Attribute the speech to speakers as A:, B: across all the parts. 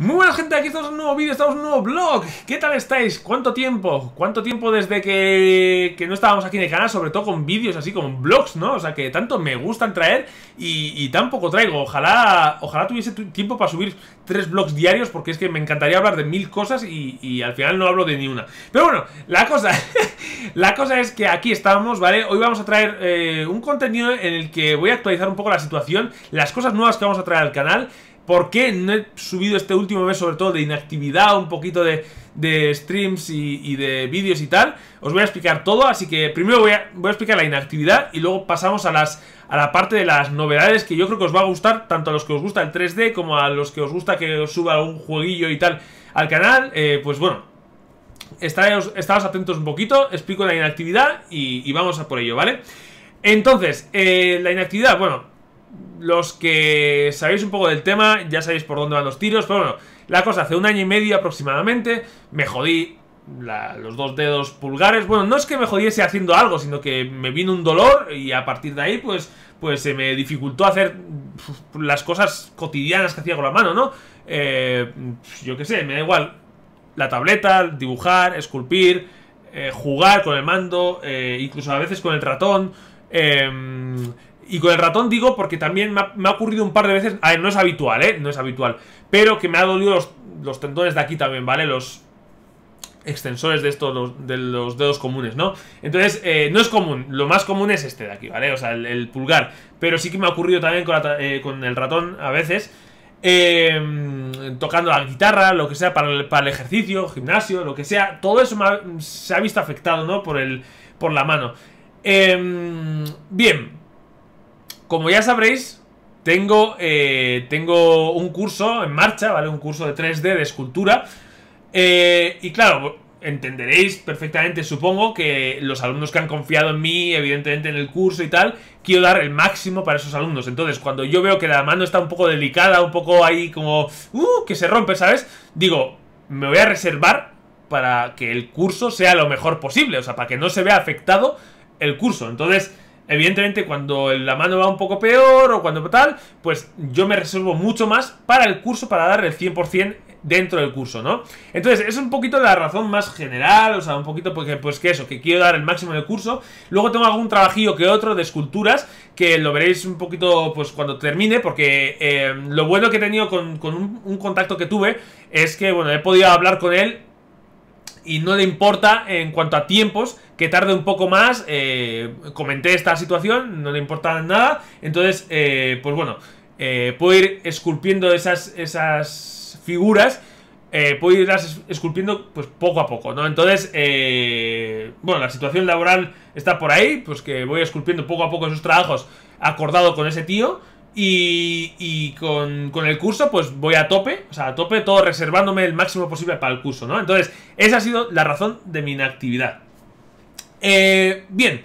A: Muy buena gente, aquí estamos en un nuevo vídeo, estamos en un nuevo vlog ¿Qué tal estáis? ¿Cuánto tiempo? ¿Cuánto tiempo desde que, que no estábamos aquí en el canal? Sobre todo con vídeos así, con vlogs, ¿no? O sea, que tanto me gustan traer y, y tampoco traigo Ojalá ojalá tuviese tiempo para subir tres vlogs diarios Porque es que me encantaría hablar de mil cosas y, y al final no hablo de ni una Pero bueno, la cosa, la cosa es que aquí estamos, ¿vale? Hoy vamos a traer eh, un contenido en el que voy a actualizar un poco la situación Las cosas nuevas que vamos a traer al canal por qué no he subido este último mes, sobre todo de inactividad, un poquito de, streams y, de vídeos y tal. Os voy a explicar todo, así que primero voy a, explicar la inactividad y luego pasamos a, las, a la parte de las novedades que yo creo que os va a gustar, tanto a los que os gusta el 3D como a los que os gusta que os suba un jueguillo y tal al canal. Eh, pues bueno, estáis atentos un poquito, explico la inactividad y, vamos a por ello, ¿vale? Entonces, eh, la inactividad, bueno, los que sabéis un poco del tema, ya sabéis por dónde van los tiros, pero bueno, la cosa hace un año y medio aproximadamente, me jodí los dos dedos pulgares, bueno, no es que me jodiese haciendo algo, sino que me vino un dolor y a partir de ahí pues, pues se me dificultó hacer las cosas cotidianas que hacía con la mano, ¿no? Eh, yo qué sé, me da igual, la tableta, dibujar, esculpir, eh, jugar con el mando, eh, incluso a veces con el ratón, y con el ratón digo porque también me ha, ocurrido un par de veces... A ver, no es habitual, ¿eh? No es habitual. Pero que me ha dolido los, tendones de aquí también, ¿vale? Los extensores de estos, de los dedos comunes, ¿no? Entonces, eh, no es común, lo más común es este de aquí, ¿vale? O sea, el, pulgar. Pero sí que me ha ocurrido también con, eh, el ratón a veces, em, tocando la guitarra, lo que sea, para el, ejercicio, gimnasio, lo que sea. Todo eso se ha visto afectado, ¿no? Por, el, por la mano. Em, bien, como ya sabréis, tengo, eh, tengo un curso en marcha, ¿vale? Un curso de 3D de escultura. Eh, y claro, entenderéis perfectamente, supongo, que los alumnos que han confiado en mí, evidentemente en el curso y tal, quiero dar el máximo para esos alumnos. Entonces, cuando yo veo que la mano está un poco delicada, un poco ahí como, uh, que se rompe, ¿sabes? Digo, me voy a reservar para que el curso sea lo mejor posible, o sea, para que no se vea afectado el curso. Entonces, Evidentemente, cuando la mano va un poco peor o cuando tal, pues yo me resuelvo mucho más para el curso para dar el 100% dentro del curso, ¿no? Entonces, es un poquito la razón más general, o sea, un poquito porque, pues que eso, que quiero dar el máximo en el curso. Luego tengo algún trabajillo que otro de esculturas, que lo veréis un poquito, pues cuando termine, porque eh, lo bueno que he tenido con, con un contacto que tuve es que, bueno, he podido hablar con él y no le importa en cuanto a tiempos que tarde un poco más. Eh, comenté esta situación, no le importa nada. Entonces, eh, pues bueno, eh, puedo ir esculpiendo esas, esas figuras. puedo irlas esculpiendo pues poco a poco, ¿no? Entonces, bueno, la situación laboral está por ahí, pues que voy esculpiendo poco a poco esos trabajos acordado con ese tío. Y, con, el curso, pues voy a tope, o sea, a tope, todo reservándome el máximo posible para el curso, ¿no? Entonces, esa ha sido la razón de mi inactividad. Eh, bien,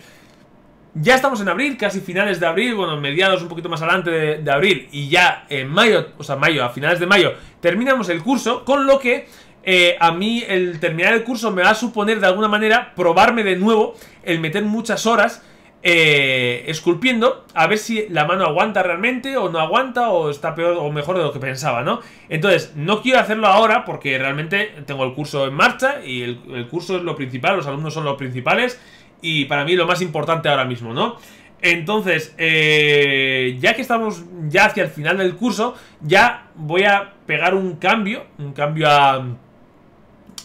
A: ya estamos en abril, casi finales de abril, bueno, mediados un poquito más adelante de, abril, y ya en mayo, o sea, mayo, a finales de mayo, terminamos el curso, con lo que eh, a mí el terminar el curso me va a suponer de alguna manera probarme de nuevo el meter muchas horas eh, esculpiendo a ver si la mano aguanta realmente o no aguanta o está peor o mejor de lo que pensaba, ¿no? Entonces, no quiero hacerlo ahora porque realmente tengo el curso en marcha y el, curso es lo principal, los alumnos son los principales y para mí lo más importante ahora mismo, ¿no? Entonces, eh, ya que estamos ya hacia el final del curso, ya voy a pegar un cambio, un cambio a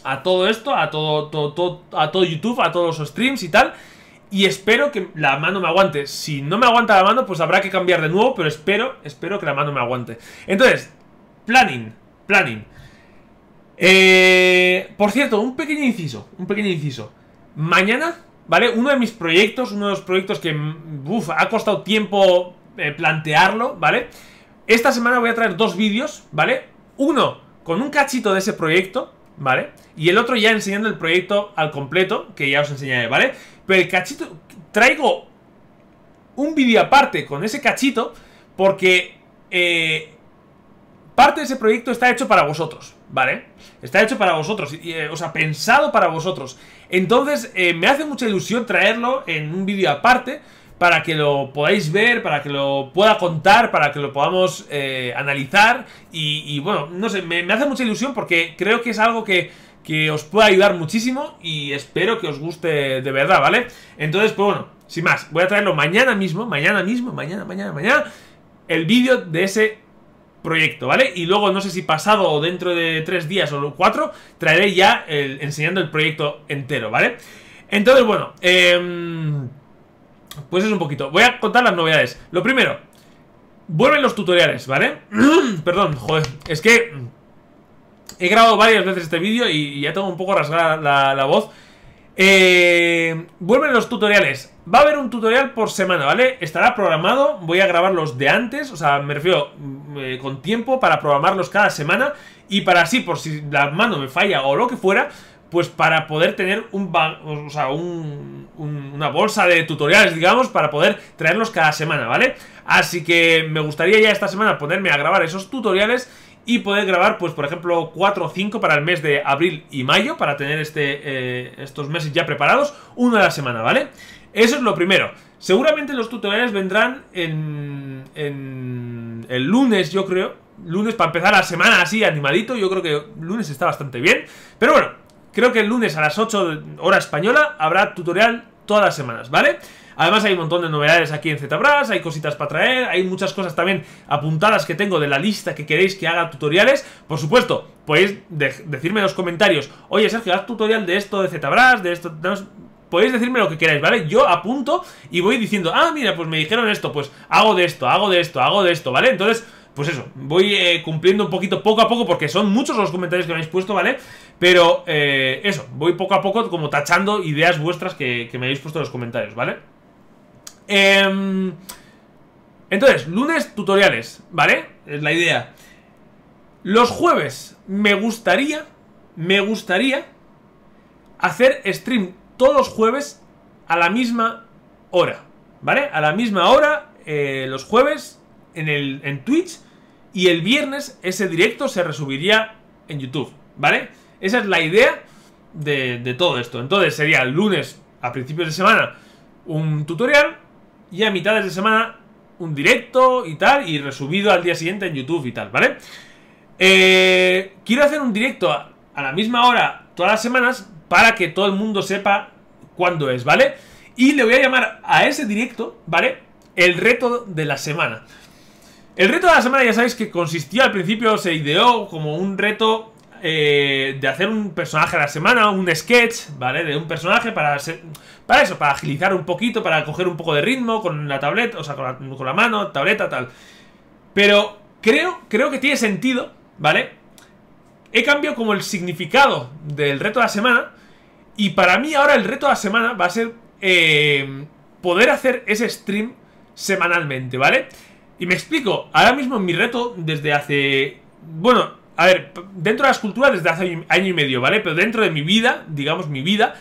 A: a todo esto, a todo, todo, todo, a todo YouTube, a todos los streams y tal. Y espero que la mano me aguante. Si no me aguanta la mano, pues habrá que cambiar de nuevo. Pero espero, espero que la mano me aguante. Entonces, planning, planning. Eh, por cierto, un pequeño inciso, un pequeño inciso. Mañana, ¿vale? Uno de mis proyectos, uno de los proyectos que, mm, uff, ha costado tiempo eh, plantearlo, ¿vale? Esta semana voy a traer dos vídeos, ¿vale? Uno con un cachito de ese proyecto, ¿vale? Y el otro ya enseñando el proyecto al completo, que ya os enseñaré, ¿vale? Pero el cachito... Traigo un vídeo aparte con ese cachito porque eh, parte de ese proyecto está hecho para vosotros, ¿vale? Está hecho para vosotros, eh, o sea, pensado para vosotros. Entonces, eh, me hace mucha ilusión traerlo en un vídeo aparte para que lo podáis ver, para que lo pueda contar, para que lo podamos analizar y, bueno, no sé, me hace mucha ilusión porque creo que es algo que que os pueda ayudar muchísimo y espero que os guste de verdad, ¿vale? Entonces, pues bueno, sin más, voy a traerlo mañana mismo, mañana mismo, mañana, mañana, mañana, el vídeo de ese proyecto, ¿vale? Y luego, no sé si pasado o dentro de tres días o cuatro, traeré ya enseñando el proyecto entero, ¿vale? Entonces, bueno, em, pues es un poquito. Voy a contar las novedades. Lo primero, vuelven los tutoriales, ¿vale? Perdón, joder, es que He grabado varias veces este vídeo y ya tengo un poco rasgada la, voz. Eh, vuelven los tutoriales. Va a haber un tutorial por semana, ¿vale? Estará programado, voy a grabar los de antes, o sea, me refiero mm, eh, con tiempo para programarlos cada semana y para así, por si la mano me falla o lo que fuera, pues para poder tener un, o sea, un, una bolsa de tutoriales, digamos, para poder traerlos cada semana, ¿vale? Así que me gustaría ya esta semana ponerme a grabar esos tutoriales y poder grabar, pues por ejemplo, 4 o 5 para el mes de abril y mayo, para tener este, eh, estos meses ya preparados, uno a la semana, ¿vale? Eso es lo primero. Seguramente los tutoriales vendrán en, en el lunes, yo creo. Lunes para empezar la semana así, animadito. Yo creo que lunes está bastante bien. Pero bueno, creo que el lunes a las 8 hora española habrá tutorial todas las semanas, ¿vale? vale Además hay un montón de novedades aquí en ZBrush, hay cositas para traer, hay muchas cosas también apuntadas que tengo de la lista que queréis que haga tutoriales. Por supuesto, podéis decirme en los comentarios, oye Sergio, haz tutorial de esto de ZBrush, de esto... podéis decirme lo que queráis, ¿vale? Yo apunto y voy diciendo, ah, mira, pues me dijeron esto, pues hago de esto, hago de esto, hago de esto, ¿vale? Entonces pues eso, voy eh, cumpliendo un poquito poco a poco porque son muchos los comentarios que me habéis puesto, ¿vale? Pero eh, eso, voy poco a poco como tachando ideas vuestras que me habéis puesto en los comentarios, ¿vale? Em, entonces, lunes tutoriales, ¿vale? Es la idea. Los jueves me gustaría, me gustaría hacer stream todos los jueves a la misma hora, ¿vale? A la misma hora, eh, los jueves en, el, Twitch y el viernes ese directo se resubiría en YouTube, ¿vale? Esa es la idea de, de todo esto. Entonces sería el lunes a principios de semana un tutorial, y a mitad de semana un directo y tal, y resubido al día siguiente en YouTube y tal, ¿vale? Eh, quiero hacer un directo a, la misma hora todas las semanas para que todo el mundo sepa cuándo es, ¿vale? Y le voy a llamar a ese directo, ¿vale? El reto de la semana. El reto de la semana ya sabéis que consistió al principio, se ideó como un reto eh, de hacer un personaje a la semana, un sketch, ¿vale? De un personaje para para eso, para agilizar un poquito, para coger un poco de ritmo con la tableta, o sea, con la, mano, tableta, tal. Pero creo, creo que tiene sentido, ¿vale? He cambiado como el significado del reto de la semana. Y para mí ahora el reto de la semana va a ser eh, poder hacer ese stream semanalmente, ¿vale? Y me explico, ahora mismo mi reto desde hace... Bueno, a ver, dentro de la escultura desde hace año y medio, ¿vale? Pero dentro de mi vida, digamos mi vida,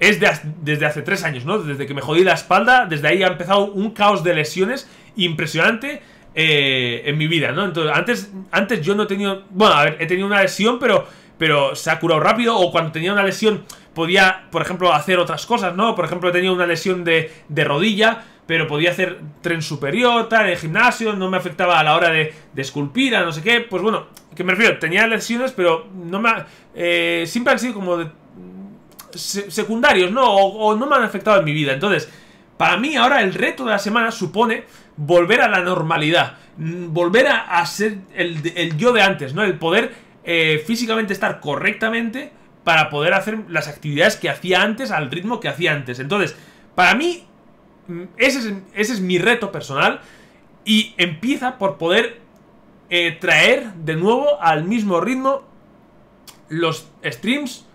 A: es desde hace tres años, ¿no? Desde que me jodí la espalda, desde ahí ha empezado un caos de lesiones impresionante eh, en mi vida, ¿no? Entonces, antes, antes yo no he tenido... Bueno, a ver, he tenido una lesión, pero, pero se ha curado rápido. O cuando tenía una lesión podía, por ejemplo, hacer otras cosas, ¿no? Por ejemplo, he tenido una lesión de, rodilla, pero podía hacer tren superior, tal, en el gimnasio, no me afectaba a la hora de, de esculpir, a no sé qué. Pues bueno, que me refiero, tenía lesiones, pero no me eh, siempre han sido como secundarios, ¿no? O, no me han afectado en mi vida. Entonces, para mí ahora el reto de la semana supone volver a la normalidad, mm, volver a, ser el, yo de antes, ¿no? El poder eh, físicamente estar correctamente para poder hacer las actividades que hacía antes al ritmo que hacía antes. Entonces, para mí, mm, ese es, ese es mi reto personal y empieza por poder eh, traer de nuevo al mismo ritmo los streams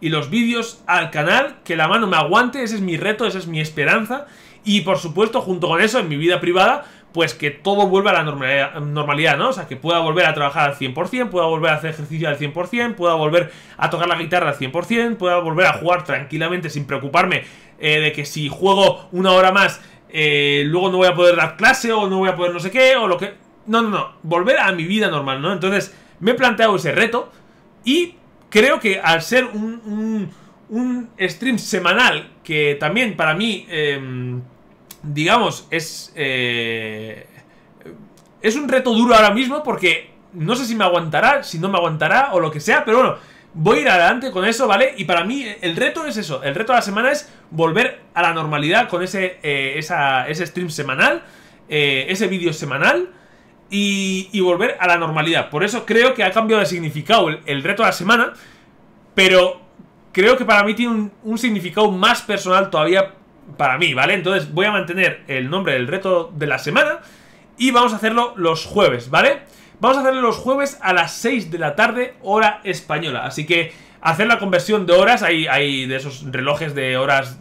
A: y los vídeos al canal, que la mano me aguante, ese es mi reto, esa es mi esperanza. Y por supuesto, junto con eso, en mi vida privada, pues que todo vuelva a la normalidad, normalidad, ¿no? O sea, que pueda volver a trabajar al 100%, pueda volver a hacer ejercicio al 100%, pueda volver a tocar la guitarra al 100%, pueda volver a jugar tranquilamente sin preocuparme eh, de que si juego una hora más, eh, luego no voy a poder dar clase o no voy a poder no sé qué, o lo que... No, no, no. Volver a mi vida normal, ¿no? Entonces, me he planteado ese reto. Y creo que al ser un, un, stream semanal, que también para mí, em, digamos, es. Eh, es un reto duro ahora mismo porque no sé si me aguantará, si no me aguantará o lo que sea, pero bueno, voy a ir adelante con eso, ¿vale? Y para mí el reto es eso, el reto de la semana es volver a la normalidad con ese, eh, esa, ese stream semanal, eh, ese vídeo semanal y, volver a la normalidad. Por eso creo que ha cambiado de significado el, reto de la semana, pero creo que para mí tiene un, significado más personal todavía para mí, ¿vale? Entonces voy a mantener el nombre del reto de la semana y vamos a hacerlo los jueves, ¿vale? Vamos a hacerlo los jueves a las 6 de la tarde, hora española. Así que hacer la conversión de horas, hay, hay de esos relojes de horas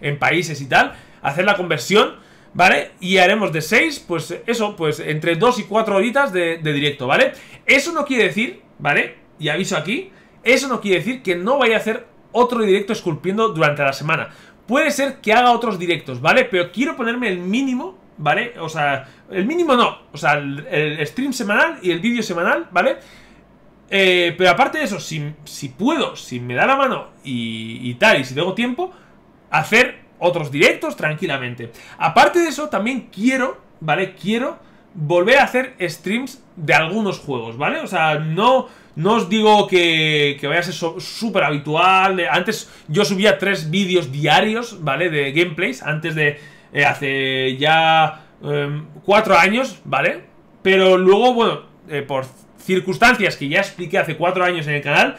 A: en países y tal, hacer la conversión ¿vale? Y haremos de 6, pues eso, pues entre 2 y 4 horitas de, directo, ¿vale? Eso no quiere decir, ¿vale? Y aviso aquí, eso no quiere decir que no vaya a hacer otro directo esculpiendo durante la semana. Puede ser que haga otros directos, ¿vale? Pero quiero ponerme el mínimo, ¿vale? O sea, el mínimo no, o sea, el, stream semanal y el vídeo semanal, ¿vale? Eh, pero aparte de eso, si, si, puedo, si me da la mano y, y tal, y si tengo tiempo, hacer otros directos tranquilamente. Aparte de eso, también quiero, ¿vale? Quiero volver a hacer streams de algunos juegos, ¿vale? O sea, no, no os digo que, que vaya a ser súper habitual. Antes yo subía tres vídeos diarios, ¿vale? De gameplays, antes de... Eh, hace ya em, cuatro años, ¿vale? Pero luego, bueno, eh, por circunstancias que ya expliqué hace cuatro años en el canal,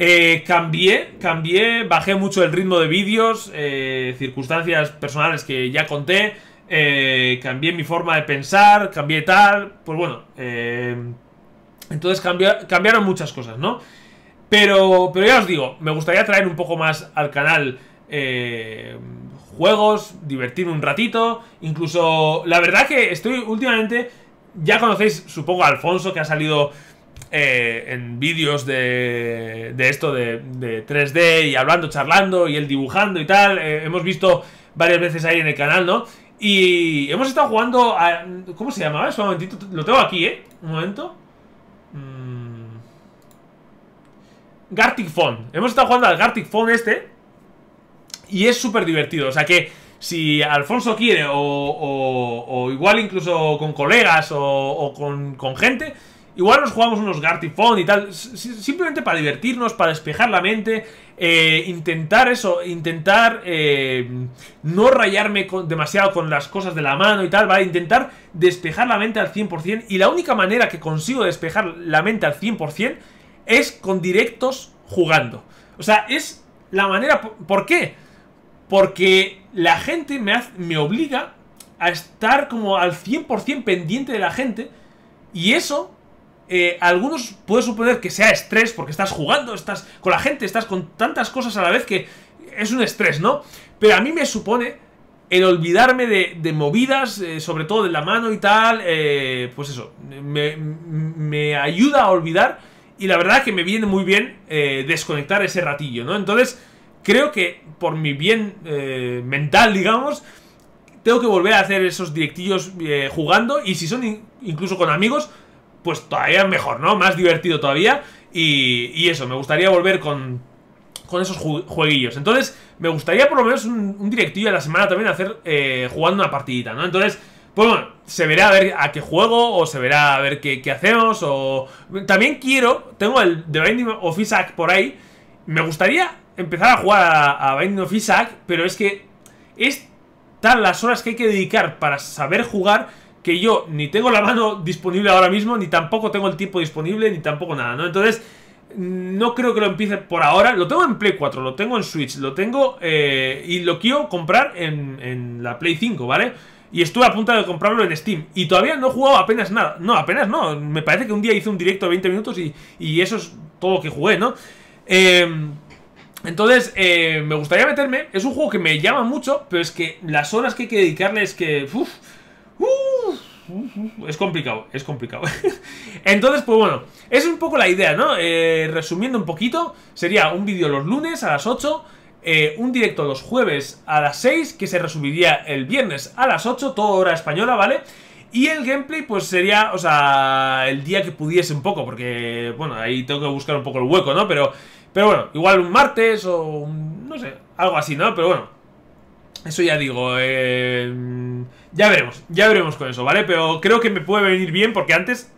A: eh, cambié, cambié, bajé mucho el ritmo de vídeos, eh, circunstancias personales que ya conté, eh, cambié mi forma de pensar, cambié tal, pues bueno, eh, entonces cambiaron muchas cosas, ¿no? Pero, pero ya os digo, me gustaría traer un poco más al canal eh, juegos, divertirme un ratito, incluso, la verdad que estoy últimamente, ya conocéis, supongo, a Alfonso, que ha salido eh, en vídeos de, de esto de, 3D y hablando, charlando y él dibujando y tal. Eh, hemos visto varias veces ahí en el canal, ¿no? Y hemos estado jugando a... ¿Cómo se llamaba Un momentito, lo tengo aquí, ¿eh? Un momento. Mm. Gartic Phone. Hemos estado jugando al Gartic Phone este. Y es súper divertido. O sea que si Alfonso quiere o, o, igual incluso con colegas o, con, con gente Igual nos jugamos unos Gartifón y tal, simplemente para divertirnos, para despejar la mente, eh, intentar eso, intentar eh, no rayarme demasiado con las cosas de la mano y tal, ¿vale? Intentar despejar la mente al 100% y la única manera que consigo despejar la mente al 100% es con directos jugando. O sea, es la manera... ¿Por qué? Porque la gente me, me obliga a estar como al 100% pendiente de la gente y eso eh, algunos puede suponer que sea estrés porque estás jugando, estás con la gente, estás con tantas cosas a la vez que es un estrés, ¿no? Pero a mí me supone el olvidarme de, movidas, eh, sobre todo de la mano y tal, eh, pues eso, me, ayuda a olvidar y la verdad que me viene muy bien desconectar ese ratillo, ¿no? Entonces, creo que por mi bien mental, digamos, tengo que volver a hacer esos directillos jugando y si son incluso con amigos, pues todavía mejor, ¿no? Más divertido todavía. Y, y eso, me gustaría volver con, con esos jueguillos. Entonces, me gustaría por lo menos un, directillo a la semana también hacer eh, jugando una partidita, ¿no? Entonces, pues bueno, se verá a ver a qué juego o se verá a ver qué, hacemos o... También quiero, tengo el The Binding of Isaac por ahí. Me gustaría empezar a jugar a, a Binding of Isaac, pero es que es tal las horas que hay que dedicar para saber jugar que yo ni tengo la mano disponible ahora mismo, ni tampoco tengo el tiempo disponible, ni tampoco nada, ¿no? Entonces, no creo que lo empiece por ahora. Lo tengo en Play 4, lo tengo en Switch, lo tengo eh, y lo quiero comprar en, la Play 5, ¿vale? Y estuve a punto de comprarlo en Steam. Y todavía no he jugado apenas nada. No, apenas no. Me parece que un día hice un directo de 20 minutos y, eso es todo lo que jugué, ¿no? Em, entonces, eh, me gustaría meterme. Es un juego que me llama mucho, pero es que las horas que hay que dedicarle es que... Uf, es complicado, es complicado. Entonces, pues bueno, es un poco la idea, ¿no? Eh, resumiendo un poquito, sería un vídeo los lunes a las 8, eh, un directo los jueves a las 6, que se resumiría el viernes a las 8, toda hora española, ¿vale? Y el gameplay, pues sería, o sea, el día que pudiese un poco, porque, bueno, ahí tengo que buscar un poco el hueco, ¿no? Pero, pero bueno, igual un martes o, un, no sé, algo así, ¿no? Pero bueno, eso ya digo, eh, ya veremos, ya veremos con eso, ¿vale? Pero creo que me puede venir bien porque antes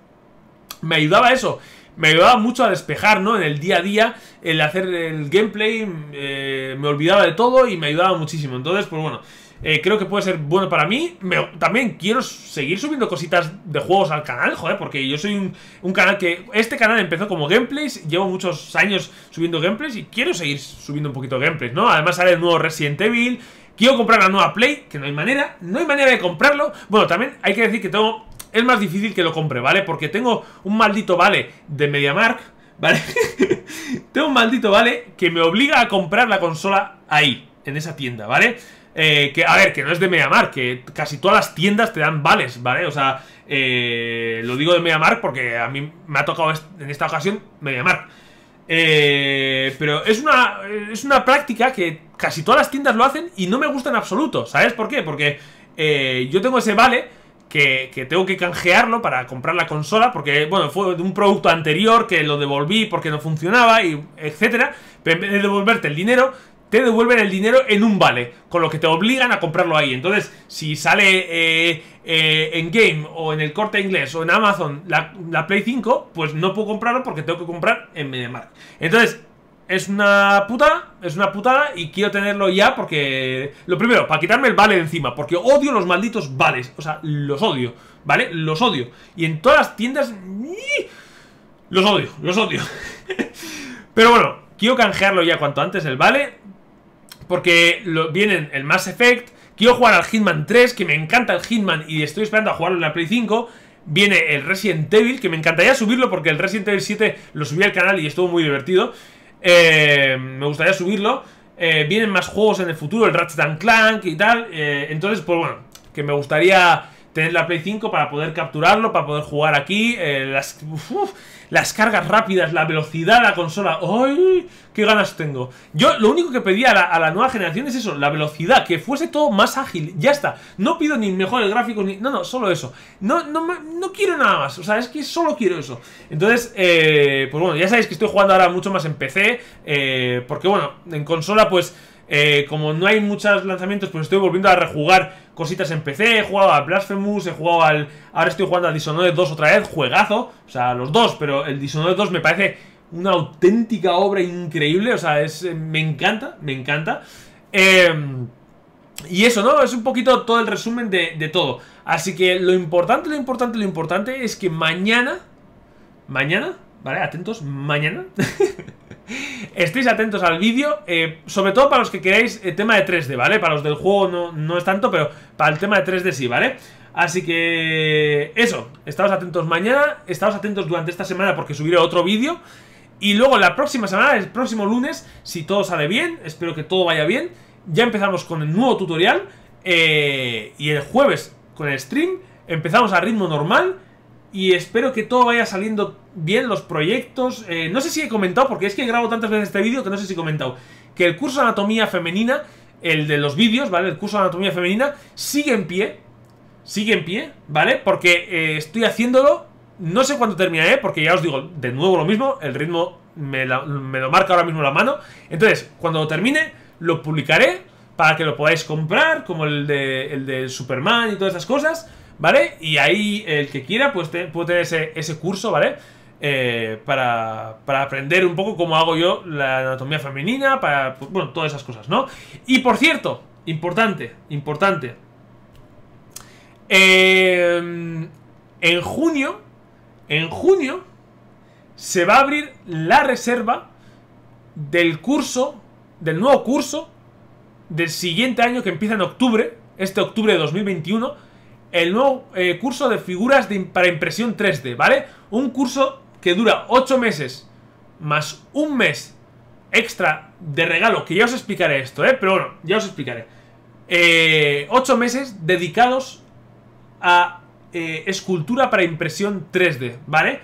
A: me ayudaba eso. Me ayudaba mucho a despejar, ¿no? En el día a día, el hacer el gameplay, eh, me olvidaba de todo y me ayudaba muchísimo. Entonces, pues bueno, eh, creo que puede ser bueno para mí. también quiero seguir subiendo cositas de juegos al canal, joder, porque yo soy un, un, canal que... Este canal empezó como gameplays, llevo muchos años subiendo gameplays y quiero seguir subiendo un poquito de gameplays, ¿no? Además sale el nuevo Resident Evil, Quiero comprar la nueva Play, que no hay manera, no hay manera de comprarlo. Bueno, también hay que decir que tengo... Es más difícil que lo compre, ¿vale? Porque tengo un maldito vale de MediaMark, ¿vale? tengo un maldito vale que me obliga a comprar la consola ahí, en esa tienda, ¿vale? Eh, que, a ver, que no es de Mediamar, que casi todas las tiendas te dan vales, ¿vale? O sea, eh, lo digo de Mediamar porque a mí me ha tocado en esta ocasión Mediamar. Eh, pero es una, es una práctica que casi todas las tiendas lo hacen y no me gusta en absoluto. ¿Sabes por qué? Porque eh, yo tengo ese vale que, que, tengo que canjearlo para comprar la consola porque, bueno, fue de un producto anterior que lo devolví porque no funcionaba, y etcétera. Pero en vez de devolverte el dinero, te devuelven el dinero en un vale, con lo que te obligan a comprarlo ahí. Entonces, si sale eh, eh, en Game o en el corte inglés o en Amazon la, la, Play 5, pues no puedo comprarlo porque tengo que comprar en MediaMarkt. Entonces, es una putada, es una putada y quiero tenerlo ya porque... Lo primero, para quitarme el vale de encima, porque odio los malditos vales, o sea, los odio, ¿vale? Los odio. Y en todas las tiendas... Los odio, los odio. Pero bueno, quiero canjearlo ya cuanto antes el vale porque lo, vienen el Mass Effect, quiero jugar al Hitman 3, que me encanta el Hitman y estoy esperando a jugarlo en la Play 5. Viene el Resident Evil, que me encantaría subirlo porque el Resident Evil 7 lo subí al canal y estuvo muy divertido. Eh, me gustaría subirlo. Eh, vienen más juegos en el futuro, el Ratchet Clank y tal. Eh, entonces, pues bueno, que me gustaría tener la Play 5 para poder capturarlo, para poder jugar aquí, eh, las, las, cargas rápidas, la velocidad, de la consola. ¡Ay! ¡Qué ganas tengo! Yo lo único que pedía a la, nueva generación es eso, la velocidad, que fuese todo más ágil. Ya está. No pido ni mejores gráficos, ni... No, no, solo eso. No, no, no quiero nada más. O sea, es que solo quiero eso. Entonces, eh, pues bueno, ya sabéis que estoy jugando ahora mucho más en PC, eh, porque bueno, en consola pues eh, como no hay muchos lanzamientos, pues estoy volviendo a rejugar cositas en PC. He jugado a Blasphemous, he jugado al. Ahora estoy jugando a Dishonored 2 otra vez, juegazo. O sea, los dos, pero el Dishonored 2 me parece una auténtica obra increíble. O sea, es, eh, me encanta, me encanta. Em, y eso, ¿no? Es un poquito todo el resumen de, de todo. Así que lo importante, lo importante, lo importante es que mañana. Mañana, ¿vale? Atentos, mañana. Estéis atentos al vídeo, eh, sobre todo para los que queráis el eh, tema de 3D, ¿vale? Para los del juego no, es tanto, pero para el tema de 3D sí, ¿vale? Así que eso, estamos atentos mañana, estamos atentos durante esta semana porque subiré otro vídeo. Y luego la próxima semana, el próximo lunes, si todo sale bien, espero que todo vaya bien, ya empezamos con el nuevo tutorial. Eh, y el jueves con el stream empezamos a ritmo normal y espero que todo vaya saliendo bien, los proyectos. Eh, no sé si he comentado, porque es que grabo tantas veces este vídeo que no sé si he comentado, que el curso de anatomía femenina, el de los vídeos, ¿vale? El curso de anatomía femenina sigue en pie, sigue en pie, ¿vale? Porque eh, estoy haciéndolo, no sé cuándo terminaré, ¿eh? porque ya os digo, de nuevo lo mismo, el ritmo me, lo marca ahora mismo la mano. Entonces, cuando lo termine, lo publicaré para que lo podáis comprar, como el de, el de Superman y todas esas cosas. ¿vale? Y ahí el que quiera pues puede tener ese, curso, ¿vale? Eh, para, aprender un poco cómo hago yo la anatomía femenina, para, bueno, todas esas cosas, ¿no? Y por cierto, importante, importante. Eh, en junio, en junio, se va a abrir la reserva del curso, del nuevo curso, del siguiente año que empieza en octubre, este octubre de 2021 el nuevo eh, curso de figuras para impresión 3D, ¿vale? Un curso que dura 8 meses más un mes extra de regalo, que ya os explicaré esto, ¿eh? Pero bueno, ya os explicaré. 8 eh, meses dedicados a eh, escultura para impresión 3D, ¿vale?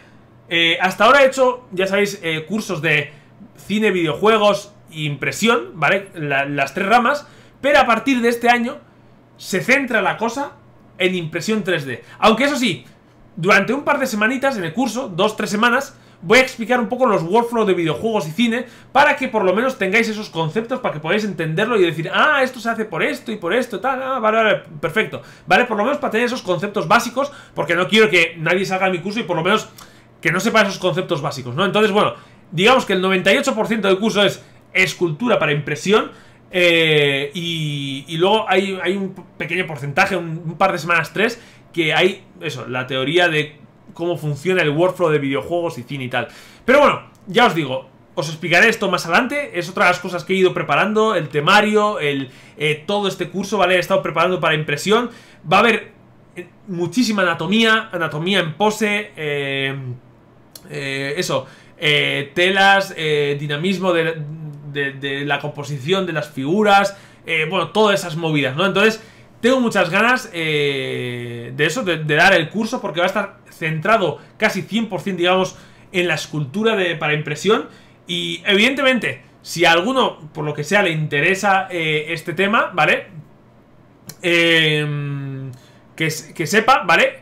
A: hasta ahora he hecho, ya sabéis, cursos de cine, videojuegos e impresión, ¿vale? las tres ramas, pero a partir de este año se centra la cosa en impresión 3D. Aunque eso sí, durante un par de semanitas en el curso, dos, tres semanas, voy a explicar un poco los workflows de videojuegos y cine para que por lo menos tengáis esos conceptos, para que podáis entenderlo y decir, ah, esto se hace por esto y por esto, tal, ah, vale, vale, perfecto. Vale, por lo menos para tener esos conceptos básicos, porque no quiero que nadie salga a mi curso y por lo menos que no sepa esos conceptos básicos, ¿no? Entonces, bueno, digamos que el 98% del curso es escultura para impresión, eh, y, luego hay, hay, un pequeño porcentaje, un, par de semanas, tres, que hay eso, la teoría de cómo funciona el workflow de videojuegos y cine y tal. Pero bueno, ya os digo, os explicaré esto más adelante. Es otra de las cosas que he ido preparando, el temario, el, eh, todo este curso, ¿vale? He estado preparando para impresión. Va a haber eh, muchísima anatomía, anatomía en pose, eso, telas, dinamismo de de, la composición de las figuras, eh, bueno, todas esas movidas, ¿no? Entonces, tengo muchas ganas eh, de eso, de, dar el curso, porque va a estar centrado casi 100%, digamos, en la escultura de, para impresión. Y evidentemente, si a alguno, por lo que sea, le interesa eh, este tema, ¿vale? Em, que, que sepa, ¿vale?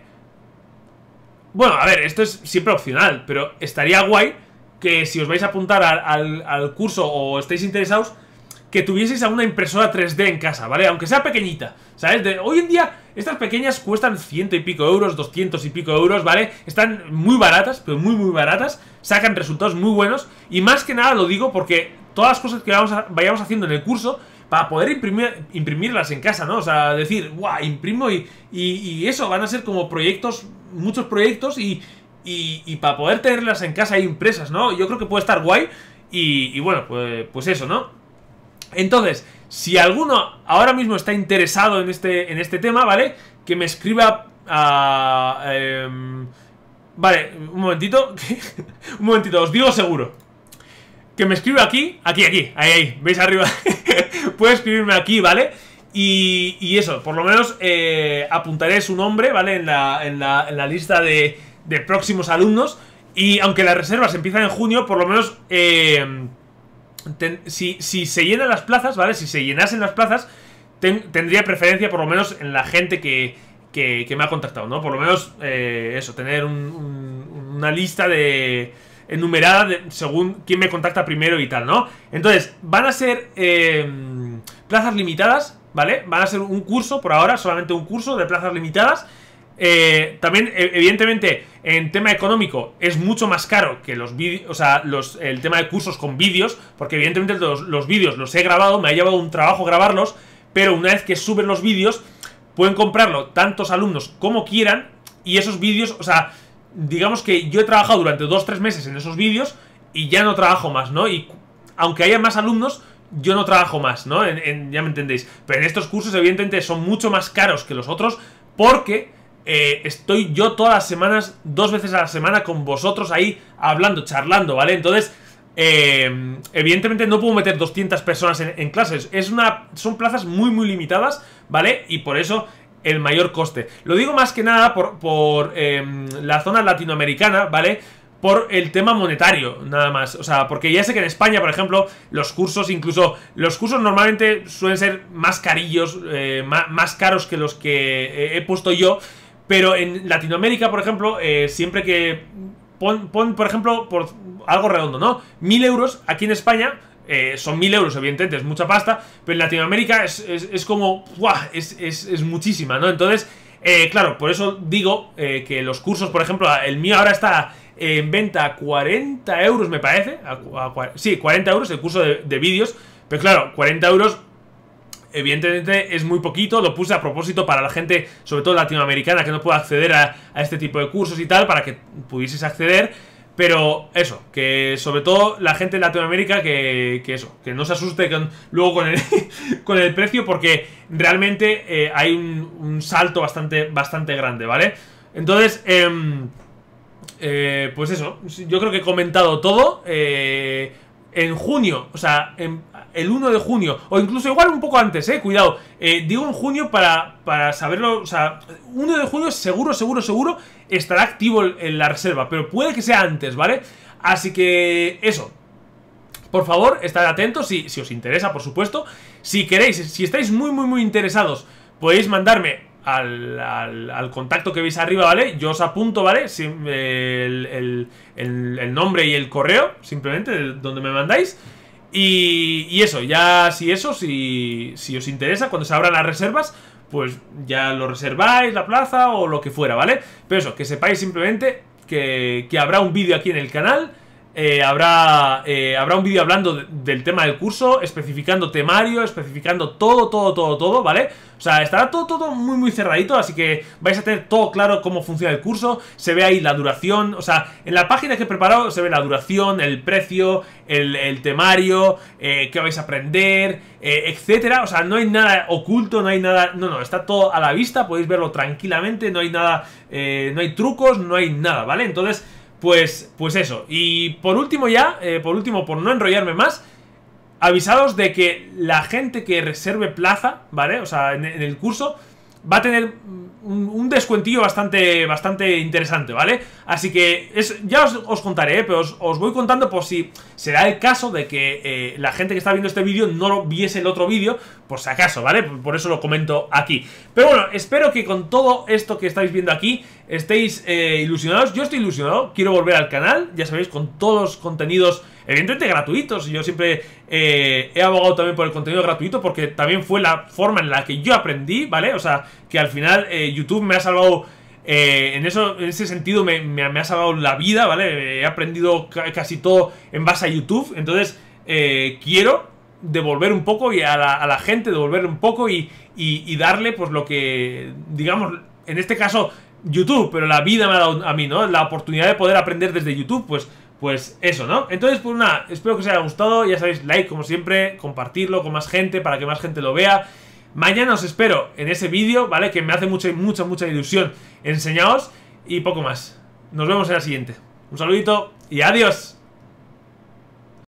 A: Bueno, a ver, esto es siempre opcional, pero estaría guay que si os vais a apuntar al, curso o estáis interesados, que tuvieseis alguna impresora 3D en casa, ¿vale? Aunque sea pequeñita, ¿sabes? De, hoy en día estas pequeñas cuestan ciento y pico euros, doscientos y pico euros, ¿vale? Están muy baratas, pero muy muy baratas, sacan resultados muy buenos y más que nada lo digo porque todas las cosas que vamos vayamos haciendo en el curso para poder imprimir, imprimirlas en casa, ¿no? O sea, decir, guau, imprimo y, y, eso, van a ser como proyectos, muchos proyectos y, y, para poder tenerlas en casa impresas, ¿no? Yo creo que puede estar guay y, bueno, pues, pues, eso, ¿no? Entonces, si alguno ahora mismo está interesado en este, en este tema, ¿vale? Que me escriba a... Em, vale, un momentito. un momentito, os digo seguro. Que me escriba aquí, aquí, aquí, ahí, ahí, veis arriba. Puede escribirme aquí, ¿vale? Y, eso, por lo menos eh, apuntaré su nombre, ¿vale? en la, en la lista de, de próximos alumnos. Y aunque las reservas empiezan en junio, por lo menos eh, si, si, se llenan las plazas, ¿vale? Si se llenasen las plazas, tendría preferencia por lo menos en la gente que, que, me ha contactado, ¿no? Por lo menos eh, eso, tener una lista de enumerada según quién me contacta primero y tal, ¿no? Entonces, van a ser eh, plazas limitadas, ¿vale? Van a ser un curso, por ahora, solamente un curso de plazas limitadas. Eh, también, e-, evidentemente, en tema económico es mucho más caro que los vídeos, o sea, los, el tema de cursos con vídeos, porque evidentemente los, los vídeos los he grabado, me ha llevado un trabajo grabarlos, pero una vez que suben los vídeos, pueden comprarlo tantos alumnos como quieran, y esos vídeos, o sea, digamos que yo he trabajado durante 2-3 meses en esos vídeos y ya no trabajo más, ¿no? Y aunque haya más alumnos, yo no trabajo más, ¿no? ya me entendéis. Pero en estos cursos, evidentemente, son mucho más caros que los otros porque eh, estoy yo todas las semanas, dos veces a la semana con vosotros ahí hablando, charlando, ¿vale? Entonces, eh, evidentemente no puedo meter 200 personas en, clases. Es una, son plazas muy, muy limitadas, ¿vale? Y por eso el mayor coste. Lo digo más que nada por, em, la zona latinoamericana, ¿vale? Por el tema monetario, nada más. O sea, porque ya sé que en España, por ejemplo, los cursos, incluso los cursos normalmente suelen ser más carillos, eh, más, caros que los que he puesto yo. Pero en Latinoamérica, por ejemplo, eh, siempre que... Pon, por ejemplo, por algo redondo, ¿no? Mil euros aquí en España eh, son mil euros, evidentemente, es mucha pasta, pero en Latinoamérica es, es, como, ¡buah! Es, muchísima, ¿no? Entonces, eh, claro, por eso digo que los cursos, por ejemplo, el mío ahora está en venta a 40 euros, me parece. sí, 40 euros el curso de vídeos, pero claro, 40 euros evidentemente es muy poquito, lo puse a propósito para la gente, sobre todo latinoamericana, que no pueda acceder a, este tipo de cursos y tal, para que pudieses acceder. Pero eso, que sobre todo la gente en Latinoamérica que, que eso, que no se asuste luego con el, con el precio porque realmente eh, hay un, salto bastante, bastante grande, ¿vale? Entonces, em, eh, pues eso, yo creo que he comentado todo. Eh, en junio, o sea, en, em, el 1 de junio, o incluso igual un poco antes, eh, cuidado. Eh, digo en junio para, para saberlo, o sea, 1 de junio seguro, seguro, seguro estará activo en la reserva, pero puede que sea antes, ¿vale? Así que eso. Por favor, estad atentos si, si os interesa, por supuesto. Si queréis, si estáis muy, muy, muy interesados, podéis mandarme al, al, contacto que veis arriba, ¿vale? Yo os apunto, ¿vale? el, nombre y el correo, simplemente, donde me mandáis. Y, eso, ya si eso, si, si os interesa, cuando se abran las reservas, pues ya lo reserváis, la plaza o lo que fuera, ¿vale? Pero eso, que sepáis simplemente que, que habrá un vídeo aquí en el canal eh, habrá, eh, habrá un vídeo hablando del tema del curso, especificando temario, especificando todo, todo, todo, todo, ¿vale? O sea, estará todo, todo muy, muy cerradito, así que vais a tener todo claro cómo funciona el curso, se ve ahí la duración, o sea, en la página que he preparado se ve la duración, el precio, el, temario, eh, qué vais a aprender, etcétera, o sea, no hay nada oculto, no hay nada, no, no, está todo a la vista, podéis verlo tranquilamente, no hay nada, no hay trucos, no hay nada, ¿vale? Entonces... Pues, pues eso. Y por último ya, eh, por último, por no enrollarme más, avisados de que la gente que reserve plaza, ¿vale? O sea, en el curso va a tener un, descuentillo bastante, bastante interesante, ¿vale? Así que es, ya os, contaré, ¿eh? pero os, voy contando por si será el caso de que eh, la gente que está viendo este vídeo no lo viese el otro vídeo, por si acaso, ¿vale? Por eso lo comento aquí. Pero bueno, espero que con todo esto que estáis viendo aquí estéis eh, ilusionados. Yo estoy ilusionado, quiero volver al canal, ya sabéis, con todos los contenidos evidentemente gratuitos. Yo siempre eh, he abogado también por el contenido gratuito porque también fue la forma en la que yo aprendí, ¿vale? O sea, que al final eh, YouTube me ha salvado... Eh, en, eso, en ese sentido me, ha salvado la vida, ¿vale? He aprendido casi todo en base a YouTube. Entonces, quiero devolver un poco y a la, gente devolver un poco y, y, y darle pues lo que, digamos, en este caso YouTube, pero la vida me ha dado a mí, ¿no? La oportunidad de poder aprender desde YouTube, pues pues eso, ¿no? Entonces, pues nada, espero que os haya gustado. Ya sabéis, like como siempre, compartirlo con más gente para que más gente lo vea. Mañana os espero en ese vídeo, ¿vale? Que me hace mucha, mucha, mucha ilusión enseñaos y poco más. Nos vemos en la siguiente. Un saludito y adiós.